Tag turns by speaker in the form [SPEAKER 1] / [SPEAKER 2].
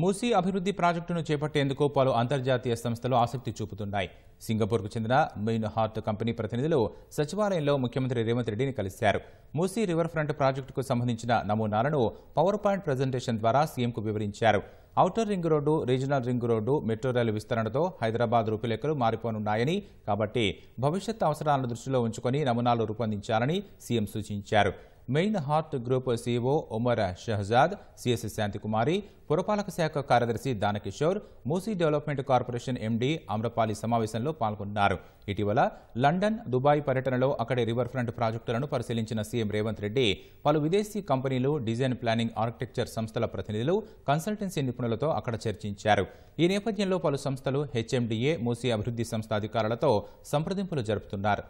[SPEAKER 1] మూసీ అభివృద్ధి ప్రాజెక్టును చేపట్టేందుకు పలు అంతర్జాతీయ సంస్థలు ఆసక్తి చూపుతున్నాయి సింగపూర్కు చెందిన మెయిన్ హార్ట్ కంపెనీ ప్రతినిధులు సచివాలయంలో ముఖ్యమంత్రి రేవంత్ రెడ్డిని కలిశారు మూసీ రివర్ ఫ్రంట్ ప్రాజెక్టుకు సంబంధించిన నమూనాలను పవర్ పాయింట్ ప్రజెంటేషన్ ద్వారా సీఎంకు వివరించారు outer ring road regional ring road metro rail విస్తరణతో హైదరాబాద్ రూపురేఖలు మారిపోనున్నాయని కాబట్టి భవిష్యత్ అవసరాలను దృష్టిలో ఉంచుకొని నమూనాలు రూపొందించాలని సీఎం సూచించారు Meinhardt group CEO Umar Shahzad CS Shantikumari పురపాలక శాఖ కార్యదర్శి Danakishore Musi development corporation MD Amrapali సమావేశంలో పాల్గొన్నారు ఇటీవల లండన్ దుబాయ్ పర్యటనలో అక్కడి రివర్ ఫ్రంట్ ప్రాజెక్టులను పరిశీలించిన సీఎం రేవంత్ రెడ్డి పలు విదేశీ కంపెనీలు డిజైన్ ప్లానింగ్ ఆర్కిటెక్చర్ సంస్థల ప్రతినిధులు కన్సల్టెన్సీ నిపుణులతో అక్కడ చర్చించారు ఈ నేపథ్యంలో పలు సంస్థలు హెచ్ఎండిఏ మూసీ అభివృద్ధి సంస్థ అధికారులతో సంప్రదింపులు జరుపుతున్నారు